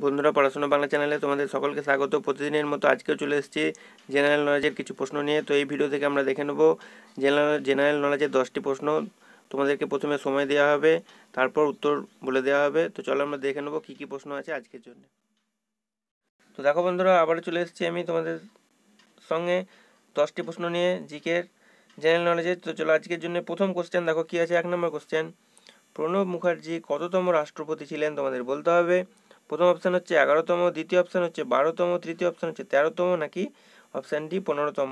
বন্ধুরা পড়াশোনা বাংলা চ্যানেলে তোমাদের সকলকে স্বাগত প্রতিদিনের মতো আজকেও চলে এসেছি জেনারেল নলেজের কিছু প্রশ্ন নিয়ে তো এই ভিডিও থেকে আমরা দেখে নেব জেনারেল জেনারেল নলেজের দশটি প্রশ্ন তোমাদেরকে প্রথমে সময় দেওয়া হবে তারপর উত্তর বলে দেওয়া হবে তো চলো আমরা দেখে নেবো কী কী প্রশ্ন আছে আজকের জন্য তো দেখো বন্ধুরা আবার চলে এসেছি আমি তোমাদের সঙ্গে দশটি প্রশ্ন নিয়ে জিকের জেনারেল নলেজের তো চলো আজকের জন্য প্রথম কোশ্চেন দেখো কী আছে এক নম্বর কোশ্চেন প্রণব মুখার্জি কততম রাষ্ট্রপতি ছিলেন তোমাদের বলতে হবে প্রথম অপশান হচ্ছে এগারোতম দ্বিতীয় অপশান হচ্ছে বারোতম তৃতীয় অপশান হচ্ছে তেরোতম নাকি অপশান ডি পনেরোতম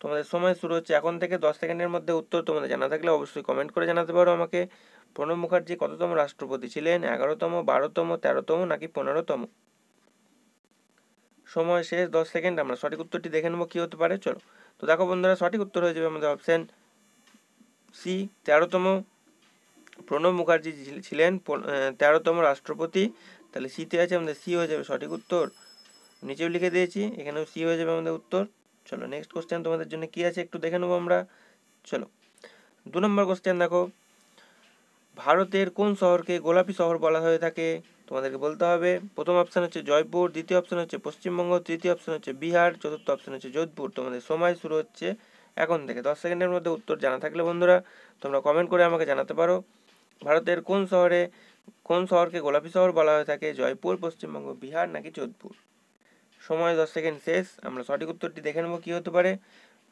তোমাদের সময় শুরু হচ্ছে এখন থেকে দশ সেকেন্ডের মধ্যে উত্তর তোমাদের জানা থাকলে অবশ্যই কমেন্ট করে জানাতে পারো আমাকে প্রণব মুখার্জি কততম রাষ্ট্রপতি ছিলেন এগারোতম বারোতম তেরোতম নাকি পনেরোতম সময় শেষ দশ সেকেন্ড আমরা সঠিক উত্তরটি দেখে নেবো কী হতে পারে চলো তো দেখো বন্ধুরা সঠিক উত্তর হয়ে যাবে আমাদের অপশান সি তেরোতম প্রণব মুখার্জি ছিলেন তেরোতম রাষ্ট্রপতি তাহলে সিতে আছে আমাদের সি হয়ে যাবে সঠিক উত্তর নিচেও লিখে দিয়েছি এখানেও সি হয়ে যাবে আমাদের উত্তর চলো নেক্সট কোশ্চেন তোমাদের জন্য কি আছে একটু দেখে নেবো আমরা চলো দু নম্বর কোশ্চেন দেখো ভারতের কোন শহরকে গোলাপি শহর বলা হয়ে থাকে তোমাদেরকে বলতে হবে প্রথম অপশান হচ্ছে জয়পুর দ্বিতীয় অপশান হচ্ছে পশ্চিমবঙ্গ তৃতীয় অপশান হচ্ছে বিহার চতুর্থ অপশান হচ্ছে যোধপুর তোমাদের সময় শুরু হচ্ছে এখন থেকে দশ সেকেন্ডের মধ্যে উত্তর জানা থাকলে বন্ধুরা তোমরা কমেন্ট করে আমাকে জানাতে পারো ভারতের কোন শহরে কোন শহরকে গোলাপি শহর বলা হয়ে থাকে জয়পুর পশ্চিমবঙ্গ বিহার নাকি যোধপুর সময় দশ সেকেন্ড শেষ আমরা সঠিক উত্তরটি দেখে নেব কী হতে পারে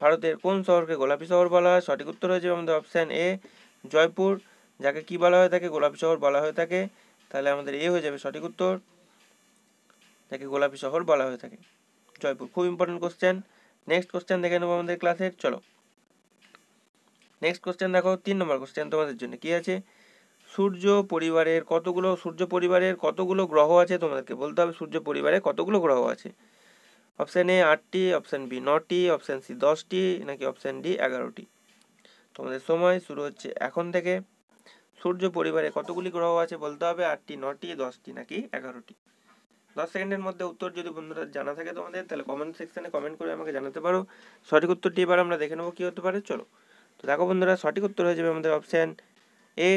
ভারতের কোন শহরকে গোলাপি শহর বলা হয় সঠিক উত্তর হয়েছে আমাদের অপশান এ জয়পুর যাকে কি বলা হয়ে থাকে গোলাপি শহর বলা হয়ে থাকে তাহলে আমাদের এ হয়ে যাবে সঠিক উত্তর যাকে গোলাপি শহর বলা হয়ে থাকে জয়পুর খুব ইম্পর্টেন্ট কোশ্চেন নেক্সট কোশ্চেন দেখে নেবো আমাদের ক্লাসের চলো নেক্সট কোশ্চেন দেখো তিন নম্বর কোশ্চেন তোমাদের জন্য কি আছে সূর্য পরিবারের কতগুলো সূর্য পরিবারের কতগুলো গ্রহ আছে তোমাদেরকে বলতে হবে সূর্য পরিবারে কতগুলো গ্রহ আছে অপশান এ আটটি অপশান বি নটি অপশান সি দশটি নাকি অপশান ডি এগারোটি তোমাদের সময় শুরু হচ্ছে এখন থেকে সূর্য পরিবারে কতগুলি গ্রহ আছে বলতে হবে আটটি নটি দশটি নাকি এগারোটি দশ সেকেন্ডের মধ্যে উত্তর যদি বন্ধুরা জানা থাকে তোমাদের তাহলে কমেন্ট সেকশানে কমেন্ট করে আমাকে জানাতে পারো সঠিক উত্তরটি এবার আমরা দেখে নেবো কী হতে পারে চলো তো দেখো বন্ধুরা সঠিক উত্তর হয়ে যাবে আমাদের অপশান এ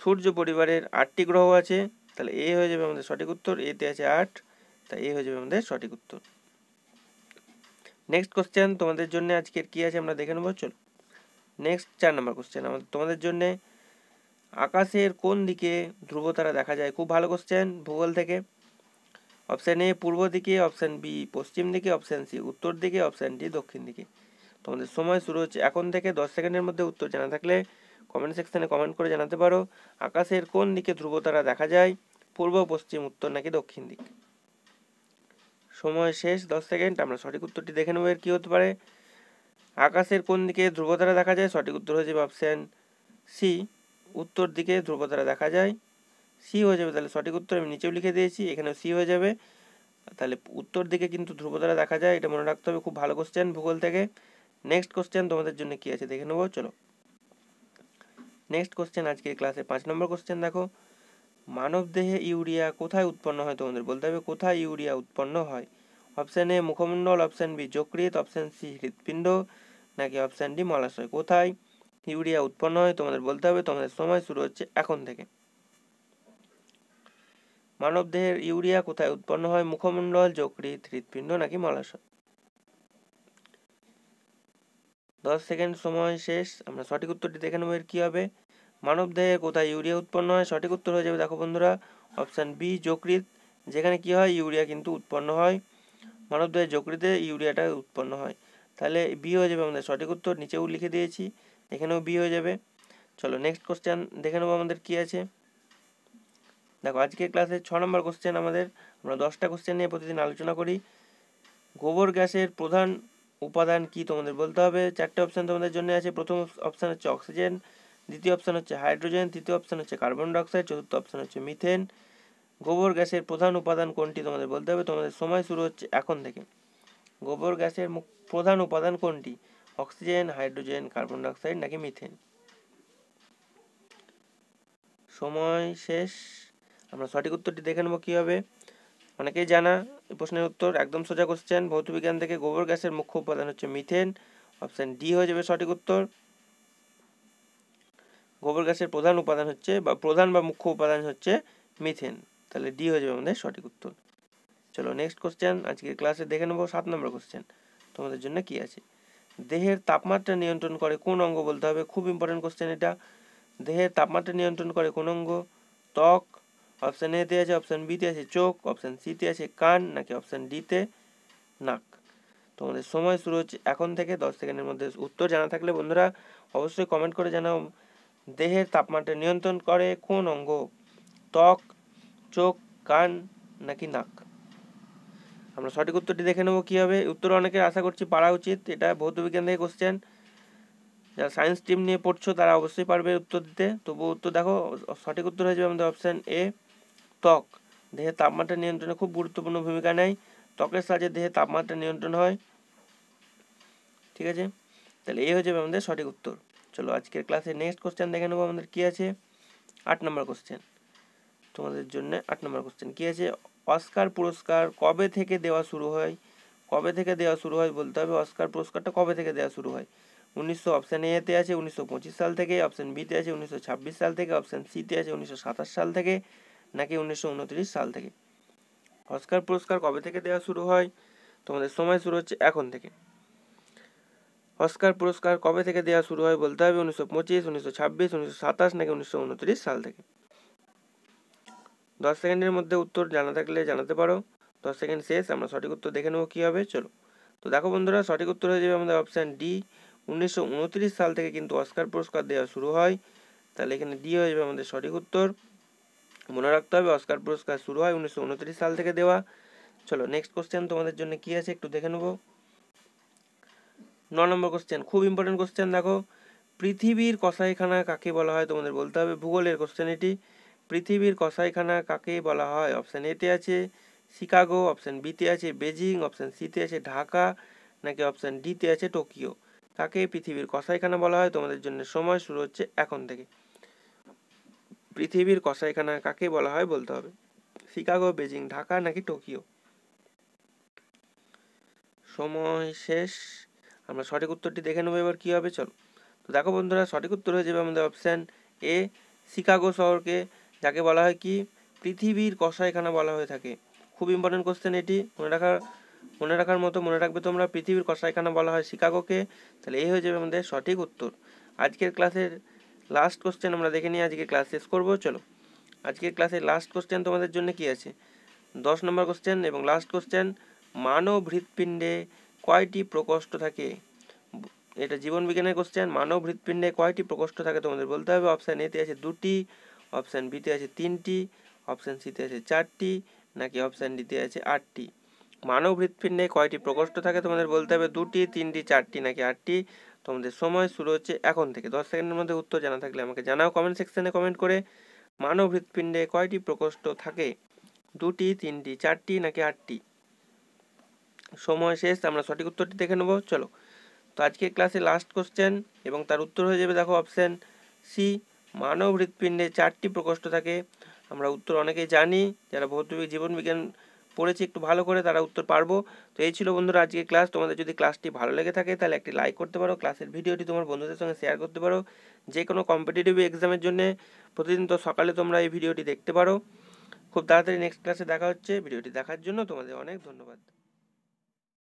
সূর্য পরিবারের আটটি গ্রহ আছে তাহলে এ হয়ে যাবে আমাদের সঠিক উত্তর এতে আছে আট তা এ হয়ে যাবে আমাদের সঠিক উত্তর নেক্সট কোশ্চেন তোমাদের জন্য আজকের কী আছে আমরা দেখে নেবো চলো নেক্সট চার নম্বর কোশ্চেন আমাদের তোমাদের জন্যে আকাশের কোন দিকে ধ্রুবতারা দেখা যায় খুব ভালো কোশ্চেন ভূগোল থেকে অপশান এ পূর্ব দিকে অপশান বি পশ্চিম দিকে অপশান সি উত্তর দিকে অপশান ডি দক্ষিণ দিকে তোমাদের সময় শুরু হচ্ছে এখন থেকে দশ সেকেন্ডের মধ্যে উত্তর জানা থাকলে কমেন্ট সেকশানে কমেন্ট করে জানাতে পারো আকাশের কোন দিকে ধ্রুবতারা দেখা যায় পূর্ব পশ্চিম উত্তর নাকি দক্ষিণ দিক সময় শেষ দশ সেকেন্ড আমরা সঠিক উত্তরটি দেখে নেব এর কী হতে পারে আকাশের কোন দিকে ধ্রুবতারা দেখা যায় সঠিক উত্তর হয়ে যাবে অপশান সি উত্তর দিকে ধ্রুবতারা দেখা যায় সি হয়ে যাবে তাহলে সঠিক উত্তর আমি নিচেও লিখে দিয়েছি এখানেও সি হয়ে যাবে তাহলে উত্তর দিকে কিন্তু ধ্রুবতারা দেখা যায় এটা মনে রাখতে হবে খুব ভালো কোশ্চেন ভূগোল থেকে নেক্সট কোশ্চেন তোমাদের জন্য কী আছে দেখে নেবো চলো নেক্সট কোশ্চেন আজকের ক্লাসে পাঁচ নম্বর কোশ্চেন দেখো মানব দেহে ইউরিয়া কোথায় উৎপন্ন হয় তোমাদের বলতে হবে কোথায় ইউরিয়া উৎপন্ন হয় অপশান এ মুখমণ্ডল অপশান বি যকৃত অপশান সি হৃৎপিণ্ড নাকি অপশান ডি মলাশয় কোথায় ইউরিয়া উৎপন্ন হয় তোমাদের বলতে হবে তোমাদের সময় শুরু হচ্ছে এখন থেকে মানবদেহের ইউরিয়া কোথায় উৎপন্ন হয় মুখমণ্ডল যকৃত হৃৎপিণ্ড নাকি মলাশয় দশ সেকেন্ড সময় শেষ আমরা সঠিক উত্তরটি দেখে নেব এর কী হবে মানব দেহে কোথায় ইউরিয়া উৎপন্ন হয় সঠিক উত্তর হয়ে যাবে দেখো বন্ধুরা অপশান বি যকৃত যেখানে কি হয় ইউরিয়া কিন্তু উৎপন্ন হয় মানব দেহে যকৃতে ইউরিয়াটা উৎপন্ন হয় তাহলে বি হয়ে যাবে আমাদের সঠিক উত্তর নিচেও লিখে দিয়েছি এখানেও বি হয়ে যাবে চলো নেক্সট কোশ্চেন দেখে নেবো আমাদের কি আছে দেখো আজকের ক্লাসে ছ নম্বর কোশ্চেন আমাদের আমরা দশটা কোশ্চেন নিয়ে প্রতিদিন আলোচনা করি গোবর গ্যাসের প্রধান উপাদান কি তোমাদের বলতে হবে চারটে অপশান তোমাদের জন্য আছে প্রথম অপশান হচ্ছে অক্সিজেন দ্বিতীয় অপশান হচ্ছে হাইড্রোজেন তৃতীয় অপশান হচ্ছে কার্বন ডাইঅক্সাইড চতুর্থ অপশান হচ্ছে মিথেন গোবর গ্যাসের প্রধান উপাদান কোনটি তোমাদের বলতে হবে তোমাদের সময় শুরু হচ্ছে এখন থেকে গোবর গ্যাসের প্রধান উপাদান কোনটি অক্সিজেন হাইড্রোজেন কার্বন ডাইঅক্সাইড নাকি মিথেন সময় শেষ আমরা সঠিক উত্তরটি দেখে নেব কী হবে অনেকেই জানা প্রশ্নের উত্তর একদম সোজা কোশ্চেন ভৌতবিজ্ঞান থেকে গোবর গ্যাসের মুখ্য উপাদান হচ্ছে মিথেন অপশান ডি হয়ে যাবে সঠিক উত্তর গোবর গ্যাসের প্রধান উপাদান হচ্ছে বা প্রধান বা মুখ্য উপাদান হচ্ছে মিথেন তাহলে ডি হয়ে যাবে আমাদের সঠিক উত্তর চলো নেক্সট কোশ্চেন আজকের ক্লাসে দেখে নেবো সাত নম্বর কোশ্চেন তোমাদের জন্য কি আছে দেহের তাপমাত্রা নিয়ন্ত্রণ করে কোন অঙ্গ বলতে হবে খুব ইম্পর্টেন্ট কোশ্চেন এটা দেহের তাপমাত্রা নিয়ন্ত্রণ করে কোন অঙ্গ ত্বক অপশান এতে আছে অপশান বিতে আছে চোখ অপশান সিতে আছে কান নাকি অপশান ডিতে নাক তোমাদের সময় শুরু হচ্ছে এখন থেকে দশ সেকেন্ডের মধ্যে উত্তর জানা থাকলে বন্ধুরা অবশ্যই কমেন্ট করে জানাও দেহের তাপমাত্রা নিয়ন্ত্রণ করে কোন অঙ্গ ত্বক চোখ কান নাকি নাক আমরা সঠিক উত্তরটি দেখে নেবো কী হবে উত্তর অনেকে আশা করছি পারা উচিত এটা ভৌতবিজ্ঞান থেকে কোশ্চেন যারা সায়েন্স টিম নিয়ে পড়ছো তারা অবশ্যই পারবে উত্তর দিতে তবু উত্তর দেখো সঠিক উত্তর হয়ে যাবে আমাদের অপশান এ ত্বক দেহের তাপমাত্রা নিয়ন্ত্রণে খুব গুরুত্বপূর্ণ ভূমিকা নেয় ত্বকের সাহায্যে দেহের তাপমাত্রা নিয়ন্ত্রণ হয় ঠিক আছে তাহলে এই হয়ে যাবে আমাদের সঠিক উত্তর চলো আজকের ক্লাসে নেক্সট কোশ্চেন দেখে নেবো আমাদের কী আছে আট নম্বর কোশ্চেন তোমাদের জন্য আট নম্বর কোশ্চেন কী আছে অস্কার পুরস্কার কবে থেকে দেওয়া শুরু হয় কবে থেকে দেওয়া শুরু হয় বলতে হবে অস্কার পুরস্কারটা কবে থেকে দেওয়া শুরু হয় উনিশশো অপশান এতে আছে উনিশশো পঁচিশ সাল থেকে অপশান বিতে আছে উনিশশো ছাব্বিশ সাল থেকে অপশান সিতে আছে উনিশশো সাল থেকে নাকি উনিশশো সাল থেকে অস্কার পুরস্কার কবে থেকে দেওয়া শুরু হয় তোমাদের সময় শুরু হচ্ছে এখন থেকে অস্কার পুরস্কার কবে থেকে দেওয়া শুরু হয় বলতে হবে উনিশশো পঁচিশ উনিশশো ছাব্বিশ উনিশশো সাতাশ নাকি উনিশশো উনত্রিশ সাল থেকে দশ সেকেন্ডের মধ্যে উত্তর জানা থাকলে জানাতে পারো দশ সেকেন্ড শেষ আমরা সঠিক উত্তর দেখে নেবো কী হবে চলো তো দেখো বন্ধুরা সঠিক উত্তর হয়ে যাবে আমাদের অপশান ডি উনিশশো সাল থেকে কিন্তু অস্কার পুরস্কার দেওয়া শুরু হয় তাহলে এখানে ডি হয়ে যাবে আমাদের সঠিক উত্তর মনে রাখতে হবে অস্কার পুরস্কার শুরু হয় উনিশশো সাল থেকে দেওয়া চলো নেক্সট কোশ্চেন তোমাদের জন্য কি আছে একটু দেখে নেবো ন নম্বর কোশ্চেন খুব ইম্পর্টেন্ট কোশ্চেন দেখো পৃথিবীর কসাইখানা কাকে বলা হয় তোমাদের বলতে হবে ভূগোলের কোশ্চেন এটি পৃথিবীর কসাইখানা কাকে বলা হয় অপশান এতে আছে শিকাগো অপশান বিতে আছে বেজিং অপশান সিতে আছে ঢাকা নাকি অপশান ডিতে আছে টোকিও কাকে পৃথিবীর কসাইখানা বলা হয় তোমাদের জন্য সময় শুরু হচ্ছে এখন থেকে পৃথিবীর কষাইখানা কাকে বলা হয় বলতে হবে শিকাগো বেজিং ঢাকা নাকি টোকিও সময় শেষ আমরা সঠিক উত্তরটি দেখে নেবো এবার কী হবে চলো তো দেখো বন্ধুরা সঠিক উত্তর হয়ে যাবে আমাদের অপশান এ শিকাগো শহরকে যাকে বলা হয় কি পৃথিবীর কষাইখানা বলা হয়ে থাকে খুব ইম্পর্টেন্ট কোশ্চেন এটি মনে রাখার মনে রাখার মতো মনে রাখবে তোমরা পৃথিবীর কষাইখানা বলা হয় শিকাগোকে তাহলে এই হয়ে যাবে আমাদের সঠিক উত্তর আজকের ক্লাসের লাস্ট কোশ্চেন আমরা দেখে নিই আজকে ক্লাস শেষ করবো চলো আজকের ক্লাসে লাস্ট কোশ্চেন তোমাদের জন্য কি আছে দশ নম্বর কোশ্চেন এবং লাস্ট কোশ্চেন মানব হৃৎপিণ্ডে কয়টি প্রকোষ্ঠ থাকে এটা জীবনবিজ্ঞানের কোশ্চেন মানব হৃৎপিণ্ডে কয়টি প্রকোষ্ঠ থাকে তোমাদের বলতে হবে অপশান এতে আছে দুটি অপশান বিতে আছে তিনটি অপশান সিতে আছে চারটি নাকি অপশান ডিতে আছে আটটি মানব হৃৎপিণ্ডে কয়টি প্রকোষ্ঠ থাকে তোমাদের বলতে হবে দুটি তিনটি চারটি নাকি আটটি তোমাদের সময় শুরু হচ্ছে এখন থেকে দশ সেকেন্ডের মধ্যে উত্তর জানা থাকলে আমাকে জানাও কমেন্ট সেকশনে কমেন্ট করে মানব হৃৎপিণ্ডে কয়টি প্রকোষ্ঠ থাকে দুটি তিনটি চারটি নাকি আটটি সময় শেষ আমরা সঠিক উত্তরটি দেখে নেবো চলো তো আজকে ক্লাসে লাস্ট কোশ্চেন এবং তার উত্তর হয়ে যাবে দেখো অপশান সি মানব হৃৎপিণ্ডে চারটি প্রকোষ্ঠ থাকে আমরা উত্তর অনেকেই জানি যারা ভৌতবিক জীবনবিজ্ঞান পড়েছি একটু ভালো করে তারা উত্তর পারবো তো এই ছিল বন্ধুরা আজকে ক্লাস তোমাদের যদি ক্লাসটি ভালো লেগে থাকে তাহলে একটি লাইক করতে পারো ক্লাসের ভিডিওটি তোমার বন্ধুদের সঙ্গে শেয়ার করতে পারো যে কোনো কম্পিটিটিভ এক্সামের জন্য প্রতিদিন তো সকালে তোমরা এই ভিডিওটি দেখতে পারো খুব তাড়াতাড়ি নেক্সট ক্লাসে দেখা হচ্ছে ভিডিওটি দেখার জন্য তোমাদের অনেক ধন্যবাদ